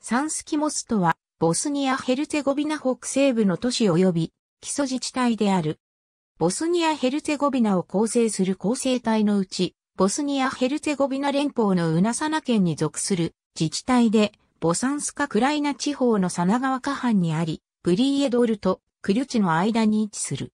サンスキモストは、ボスニア・ヘルツェゴビナ北西部の都市及び、基礎自治体である。ボスニア・ヘルツェゴビナを構成する構成体のうち、ボスニア・ヘルツェゴビナ連邦のウナサナ県に属する自治体で、ボサンスカ・クライナ地方のサナ川下畔にあり、ブリーエドールとクリュチの間に位置する。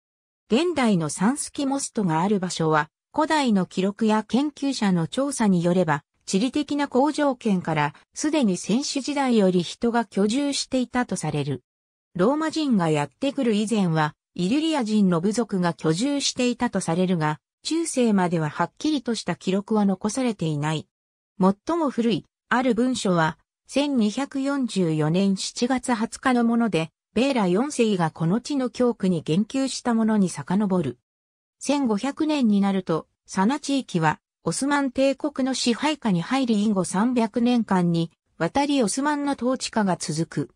現代のサンスキモストがある場所は、古代の記録や研究者の調査によれば、地理的な好条件から、すでに選手時代より人が居住していたとされる。ローマ人がやってくる以前は、イリュリア人の部族が居住していたとされるが、中世までははっきりとした記録は残されていない。最も古い、ある文書は、1244年7月20日のもので、ベーラ4世がこの地の教区に言及したものに遡る。1500年になると、サナ地域はオスマン帝国の支配下に入り以後300年間に、渡りオスマンの統治下が続く。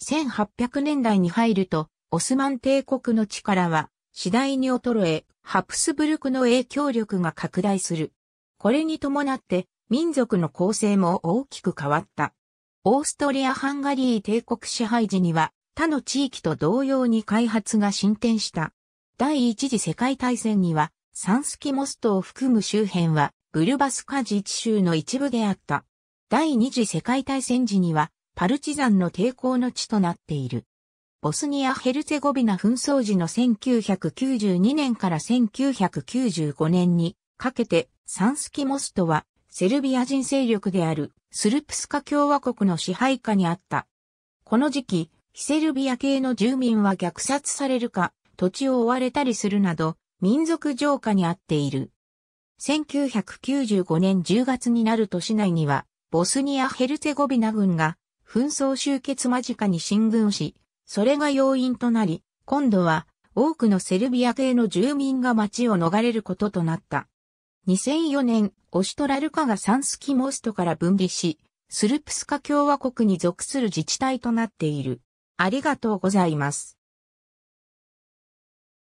1800年代に入ると、オスマン帝国の力は、次第に衰え、ハプスブルクの影響力が拡大する。これに伴って、民族の構成も大きく変わった。オーストリア・ハンガリー帝国支配時には、他の地域と同様に開発が進展した。第一次世界大戦には、サンスキモストを含む周辺は、ブルバスカ自治州の一部であった。第二次世界大戦時には、パルチザンの抵抗の地となっている。ボスニア・ヘルツェゴビナ紛争時の1992年から1995年にかけて、サンスキモストは、セルビア人勢力であるスルプスカ共和国の支配下にあった。この時期、非セルビア系の住民は虐殺されるか、土地を追われたりするなど、民族浄化にあっている。1995年10月になる都市内には、ボスニア・ヘルツェゴビナ軍が、紛争終結間近に進軍し、それが要因となり、今度は多くのセルビア系の住民が町を逃れることとなった。2004年、オシュトラルカがサンスキモストから分離し、スルプスカ共和国に属する自治体となっている。ありがとうございます。